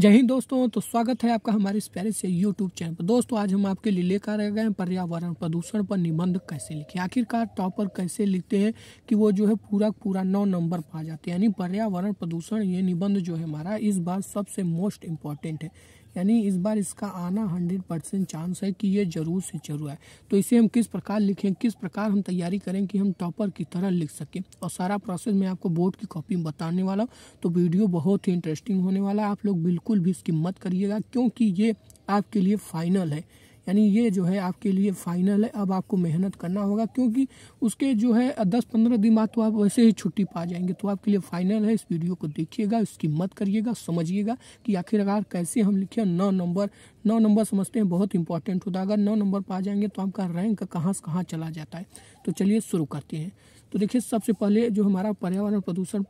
जय हिंद दोस्तों तो स्वागत है आपका हमारे इस प्यारे से यूट्यूब चैनल पर दोस्तों आज हम आपके लिए लेकर आ गए हैं पर्यावरण प्रदूषण पर निबंध कैसे लिखें आखिरकार टॉपर कैसे लिखते हैं कि वो जो है पूरा पूरा नौ नंबर पर आ जाते हैं यानी पर्यावरण प्रदूषण ये निबंध जो है हमारा इस बार सबसे मोस्ट इम्पॉर्टेंट है यानी इस बार इसका आना हंड्रेड परसेंट चांस है कि ये जरूर से जरूर आए तो इसे हम किस प्रकार लिखें किस प्रकार हम तैयारी करें कि हम टॉपर की तरह लिख सकें और सारा प्रोसेस मैं आपको बोर्ड की कॉपी में बताने वाला हूँ तो वीडियो बहुत ही इंटरेस्टिंग होने वाला है आप लोग बिल्कुल भी इसकी मत करिएगा क्योंकि ये आपके लिए फाइनल है यानी ये जो है आपके लिए फाइनल है अब आपको मेहनत करना होगा क्योंकि उसके जो है दस पंद्रह दिन बाद तो आप वैसे ही छुट्टी पा जाएंगे तो आपके लिए फाइनल है इस वीडियो को देखिएगा इसकी मत करिएगा समझिएगा कि आखिरकार कैसे हम लिखे नौ नंबर नौ नंबर समझते हैं बहुत इंपॉर्टेंट होता है अगर नौ नंबर पा जाएंगे तो आपका रैंक कहाँ से कहाँ चला जाता है तो चलिए शुरू करते हैं तो देखिए सबसे पहले जो हमारा पर्यावरण प्रदूषण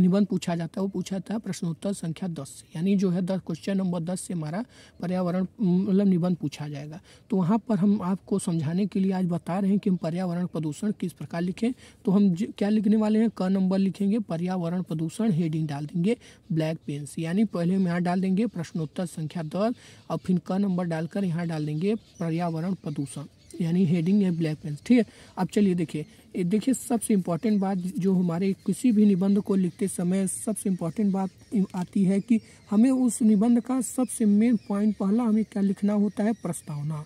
निबंध पूछा जाता है वो पूछा जाता है प्रश्नोत्तर संख्या दस से यानी जो है दस क्वेश्चन नंबर दस से हमारा पर्यावरण मतलब निबंध पूछा जाएगा तो वहाँ पर हम आपको समझाने के लिए आज बता रहे हैं कि हम पर्यावरण प्रदूषण किस प्रकार लिखें तो हम क्या लिखने वाले हैं क नंबर लिखेंगे पर्यावरण प्रदूषण हेडिंग डाल देंगे ब्लैक पेन से यानी पहले हम यहाँ डाल देंगे प्रश्नोत्तर संख्या दस और फिर क नंबर डालकर यहाँ डाल देंगे पर्यावरण प्रदूषण यानी हेडिंग या ब्लैक पेन ठीक है अब चलिए देखिए देखिए सबसे इम्पॉर्टेंट बात जो हमारे किसी भी निबंध को लिखते समय सबसे इम्पॉर्टेंट बात आती है कि हमें उस निबंध का सबसे मेन पॉइंट पहला हमें क्या लिखना होता है प्रस्तावना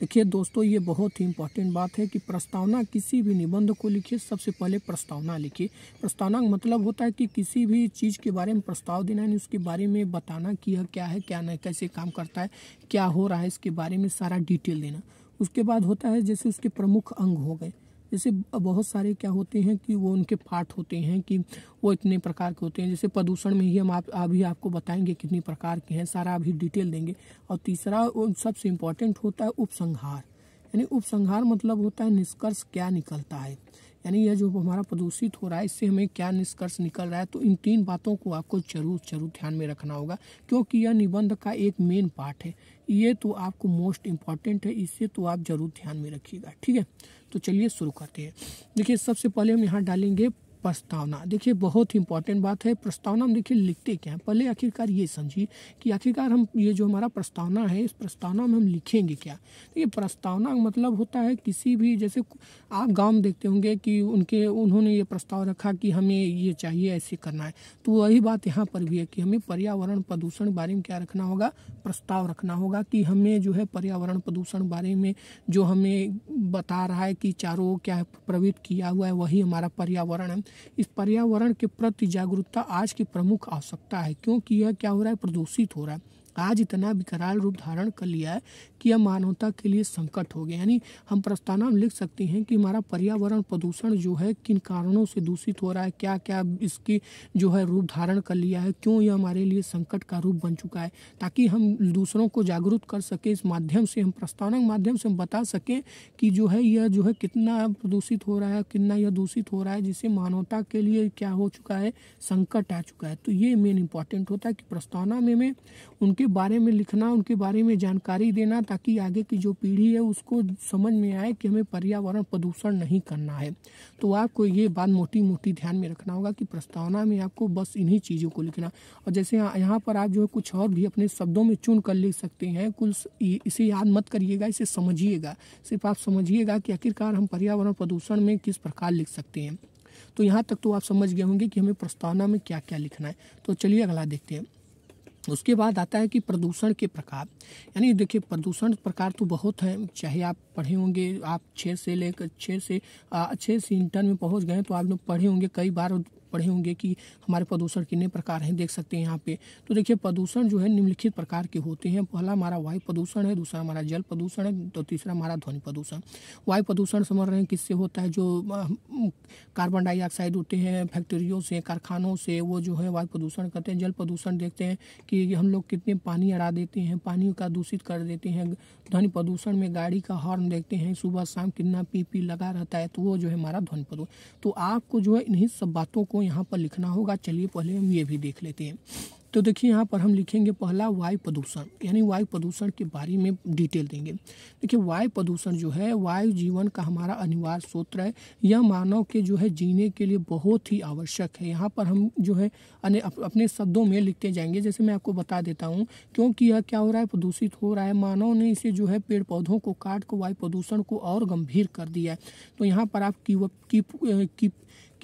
देखिए दोस्तों ये बहुत ही इंपॉर्टेंट बात है कि प्रस्तावना किसी भी निबंध को लिखिए सबसे पहले प्रस्तावना लिखिए प्रस्तावना का मतलब होता है कि किसी भी चीज़ के बारे में प्रस्ताव देना है उसके बारे में बताना कि यह क्या है क्या नहीं कैसे काम करता है क्या हो रहा है इसके बारे में सारा डिटेल देना उसके बाद होता है जैसे उसके प्रमुख अंग हो गए जैसे बहुत सारे क्या होते हैं कि वो उनके पार्ट होते हैं कि वो इतने प्रकार के होते हैं जैसे प्रदूषण में ही हम आप अभी आपको बताएंगे कितने प्रकार के हैं सारा अभी डिटेल देंगे और तीसरा सबसे इम्पोर्टेंट होता है उपसंहार यानी उपसंहार मतलब होता है निष्कर्ष क्या निकलता है यानी यह जो हमारा प्रदूषित हो रहा है इससे हमें क्या निष्कर्ष निकल रहा है तो इन तीन बातों को आपको जरूर जरूर ध्यान में रखना होगा क्योंकि यह निबंध का एक मेन पार्ट है ये तो आपको मोस्ट इम्पॉर्टेंट है इसे तो आप जरूर ध्यान में रखिएगा ठीक है तो चलिए शुरू करते हैं देखिए सबसे पहले हम यहाँ डालेंगे प्रस्तावना देखिए बहुत ही इंपॉर्टेंट बात है प्रस्तावना हम देखिए लिखते क्या हैं पहले आखिरकार ये समझिए कि आखिरकार हम ये जो हमारा प्रस्तावना है इस प्रस्तावना में हम लिखेंगे क्या देखिए प्रस्तावना मतलब होता है किसी भी जैसे आप गाँव में देखते होंगे कि उनके उन्होंने ये प्रस्ताव रखा कि हमें ये चाहिए ऐसे करना है तो वही बात यहाँ पर भी है कि हमें पर्यावरण प्रदूषण बारे में क्या रखना होगा प्रस्ताव रखना होगा कि हमें जो है पर्यावरण प्रदूषण बारे में जो हमें बता रहा है कि चारों क्या प्रवृत्त किया हुआ है वही हमारा पर्यावरण है इस पर्यावरण के प्रति जागरूकता आज की प्रमुख आवश्यकता है क्योंकि यह क्या हो रहा है प्रदूषित हो रहा है आज इतना विकराल रूप धारण कर लिया है कि यह मानवता के लिए संकट हो गया यानी हम प्रस्तावना में लिख सकते हैं कि हमारा पर्यावरण प्रदूषण जो है किन कारणों से दूषित हो रहा है क्या क्या इसकी जो है रूप धारण कर लिया है क्यों यह हमारे लिए संकट का रूप बन चुका है ताकि हम दूसरों को जागरूक कर सकें इस माध्यम से हम प्रस्तावना के माध्यम से हम बता सकें कि जो है यह जो है कितना प्रदूषित हो रहा है कितना यह दूषित हो रहा है जिससे मानवता के लिए क्या हो चुका है संकट आ चुका है तो ये मेन इंपॉर्टेंट होता है कि प्रस्तावना में, में उनके उनके बारे में लिखना उनके बारे में जानकारी देना ताकि आगे की जो पीढ़ी है उसको समझ में आए कि हमें पर्यावरण प्रदूषण नहीं करना है तो आपको ये बात मोटी मोटी ध्यान में रखना होगा कि प्रस्तावना में आपको बस इन्हीं चीज़ों को लिखना और जैसे यहाँ पर आप जो है कुछ और भी अपने शब्दों में चुन कर लिख सकते हैं कुल इसे याद मत करिएगा इसे समझिएगा सिर्फ आप समझिएगा कि आखिरकार हम पर्यावरण प्रदूषण में किस प्रकार लिख सकते हैं तो यहाँ तक तो आप समझ गए होंगे कि हमें प्रस्तावना में क्या क्या लिखना है तो चलिए अगला देखते हैं उसके बाद आता है कि प्रदूषण के प्रकार यानी देखिए प्रदूषण प्रकार तो बहुत है चाहे आप पढ़े होंगे आप छः से लेकर छः से अच्छे से इंटर में पहुंच गए तो आप लोग पढ़े होंगे कई बार पढ़े होंगे कि हमारे प्रदूषण कितने प्रकार हैं देख सकते हैं यहाँ पे तो देखिए प्रदूषण जो है निम्नलिखित प्रकार के होते हैं पहला हमारा वायु प्रदूषण है दूसरा हमारा जल प्रदूषण है तो तीसरा हमारा ध्वनि प्रदूषण वायु प्रदूषण समझ रहे हैं किससे होता है जो कार्बन डाइऑक्साइड होते हैं फैक्ट्रियों से कारखानों से वो जो है वायु प्रदूषण करते हैं जल प्रदूषण देखते हैं कि हम लोग कितने पानी अड़ा देते हैं पानी का दूषित कर देते हैं ध्वनि प्रदूषण में गाड़ी का हॉर्न देखते हैं सुबह शाम कितना पी पी लगा रहता है तो वो जो है हमारा ध्वनि प्रदूषण तो आपको जो है इन्हीं सब बातों को यहाँ पर लिखना होगा चलिए पहले हम ये भी देख लेते हैं तो देखिए यहाँ पर हम लिखेंगे पहला वायु प्रदूषण यानी वायु प्रदूषण के बारे में डिटेल देंगे देखिए वायु प्रदूषण जो है वायु जीवन का हमारा अनिवार्य स्रोत है यह मानव के जो है जीने के लिए बहुत ही आवश्यक है यहाँ पर हम जो है अप, अपने शब्दों में लिखते जाएंगे जैसे मैं आपको बता देता हूँ क्योंकि यह क्या हो रहा है प्रदूषित हो रहा है मानव ने इसे जो है पेड़ पौधों को काट कर वायु प्रदूषण को और गंभीर कर दिया है तो यहाँ पर आप की, की, की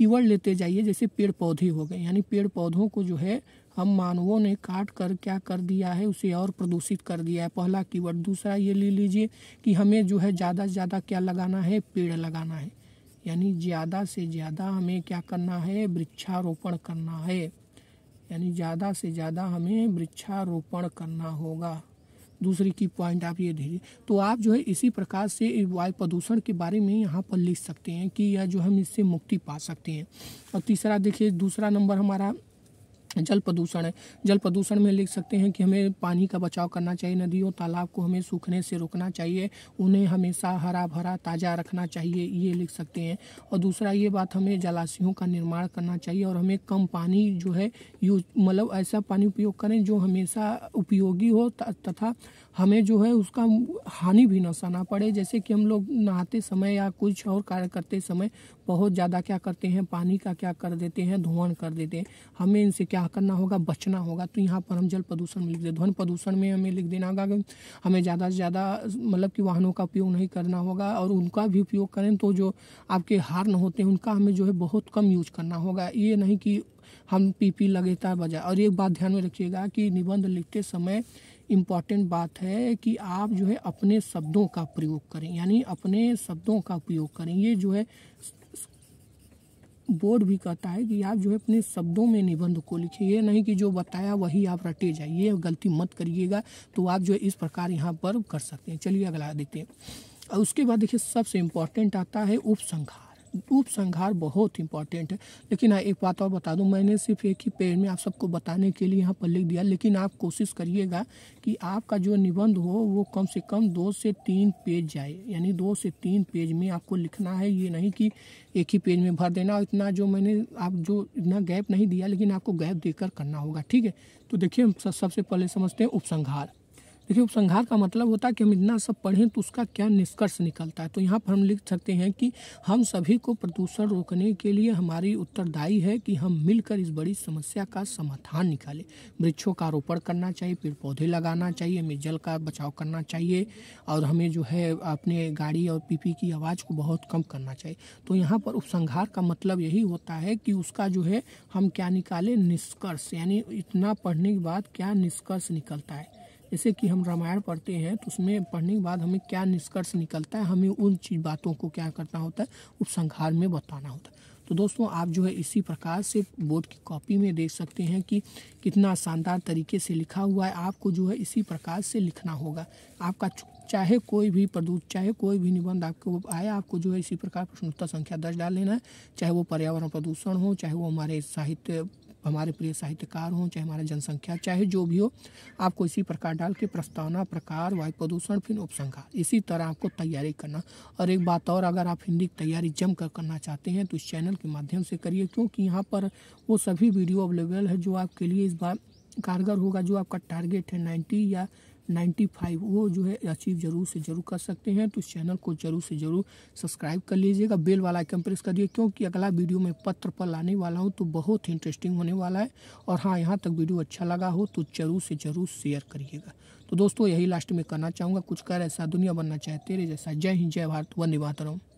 कीवर्ड लेते जाइए जैसे पेड़ पौधे हो गए यानी पेड़ पौधों को जो है हम मानवों ने काट कर क्या कर दिया है उसे और प्रदूषित कर दिया है पहला कीवर्ड दूसरा ये ले लीजिए कि हमें जो है ज़्यादा से ज़्यादा क्या लगाना है पेड़ लगाना है यानी ज़्यादा से ज़्यादा हमें क्या करना है वृक्षारोपण करना है यानी ज़्यादा से ज़्यादा हमें वृक्षारोपण करना होगा दूसरी की पॉइंट आप ये देखिए तो आप जो है इसी प्रकार से वायु प्रदूषण के बारे में यहाँ पर लिख सकते हैं कि यह जो हम इससे मुक्ति पा सकते हैं और तीसरा देखिए दूसरा नंबर हमारा जल प्रदूषण है जल प्रदूषण में लिख सकते हैं कि हमें पानी का बचाव करना चाहिए नदियों तालाब को हमें सूखने से रोकना चाहिए उन्हें हमेशा हरा भरा ताज़ा रखना चाहिए ये लिख सकते हैं और दूसरा ये बात हमें जलाशयों का निर्माण करना चाहिए और हमें कम पानी जो है यूज मतलब ऐसा पानी उपयोग करें जो हमेशा उपयोगी हो तथा हमें जो है उसका हानि भी ना सहना पड़े जैसे कि हम लोग नहाते समय या कुछ और कार्य करते समय बहुत ज़्यादा क्या करते हैं पानी का क्या कर देते हैं धुआं कर देते हैं हमें इनसे क्या करना होगा बचना होगा तो यहाँ पर हम जल प्रदूषण में लिख दे ध्वन प्रदूषण में हमें लिख देना होगा हमें ज़्यादा से ज़्यादा मतलब कि वाहनों का उपयोग नहीं करना होगा और उनका भी उपयोग करें तो जो आपके हार्न होते हैं उनका हमें जो है बहुत कम यूज करना होगा ये नहीं कि हम पीपी लगेता बजाए और एक बात ध्यान में रखिएगा कि निबंध लिखते समय इम्पॉर्टेंट बात है कि आप जो है अपने शब्दों का प्रयोग करें यानी अपने शब्दों का प्रयोग करें ये जो है बोर्ड भी कहता है कि आप जो है अपने शब्दों में निबंध को लिखिए ये नहीं कि जो बताया वही आप रटे जाइए गलती मत करिएगा तो आप जो है इस प्रकार यहाँ पर कर सकते हैं चलिए अगला देखते हैं और उसके बाद देखिए सबसे इम्पॉर्टेंट आता है उपसंहार उपसंहार बहुत इंपॉर्टेंट है लेकिन हाँ, एक बात और बता दूँ मैंने सिर्फ एक ही पेड़ में आप सबको बताने के लिए यहाँ पर लिख दिया लेकिन आप कोशिश करिएगा कि आपका जो निबंध हो वो कम से कम दो से तीन पेज जाए यानी दो से तीन पेज में आपको लिखना है ये नहीं कि एक ही पेज में भर देना और इतना जो मैंने आप जो इतना गैप नहीं दिया लेकिन आपको गैप देकर करना होगा ठीक है तो देखिए सबसे पहले समझते हैं उपसंहार देखिए उपसंहार का मतलब होता है कि हम इतना सब पढ़ें तो उसका क्या निष्कर्ष निकलता है तो यहाँ पर हम लिख सकते हैं कि हम सभी को प्रदूषण रोकने के लिए हमारी उत्तरदायी है कि हम मिलकर इस बड़ी समस्या का समाधान निकालें वृक्षों का रोपण करना चाहिए पेड़ पौधे लगाना चाहिए हमें जल का बचाव करना चाहिए और हमें जो है अपने गाड़ी और पीपी की आवाज़ को बहुत कम करना चाहिए तो यहाँ पर उपसंहार का मतलब यही होता है कि उसका जो है हम क्या निकालें निष्कर्ष यानी इतना पढ़ने के बाद क्या निष्कर्ष निकलता है जैसे कि हम रामायण पढ़ते हैं तो उसमें पढ़ने के बाद हमें क्या निष्कर्ष निकलता है हमें उन चीज बातों को क्या करना होता है उपसंहार में बताना होता है तो दोस्तों आप जो है इसी प्रकार से बोर्ड की कॉपी में देख सकते हैं कि कितना शानदार तरीके से लिखा हुआ है आपको जो है इसी प्रकार से लिखना होगा आपका चाहे कोई भी प्रदूत चाहे कोई भी निबंध आपको आए आपको जो है इसी प्रकार प्रश्नोत्तर संख्या दर्ज डाल लेना है चाहे वो पर्यावरण प्रदूषण हो चाहे वो हमारे साहित्य हमारे प्रिय साहित्यकार हों चाहे हमारा जनसंख्या चाहे जो भी हो आपको इसी प्रकार डाल के प्रस्तावना प्रकार वायु प्रदूषण फिर उपसंख्या इसी तरह आपको तैयारी करना और एक बात और अगर आप हिंदी की तैयारी जम कर करना चाहते हैं तो इस चैनल के माध्यम से करिए क्योंकि यहाँ पर वो सभी वीडियो अवेलेबल है जो आपके लिए इस बार कारगर होगा जो आपका टारगेट है नाइन्टी या 95 वो जो है अचीव जरूर से जरूर कर सकते हैं तो इस चैनल को जरूर से जरूर सब्सक्राइब कर लीजिएगा बेल वाला आइकन प्रेस करिए क्योंकि अगला वीडियो मैं पत्र पर लाने वाला हूँ तो बहुत ही इंटरेस्टिंग होने वाला है और हाँ यहाँ तक वीडियो अच्छा लगा हो तो जरूर से जरूर शेयर करिएगा तो दोस्तों यही लास्ट में करना चाहूँगा कुछ कर ऐसा दुनिया बनना चाहते रहे जैसा जय हिंद जय भारत निभाता रहूँ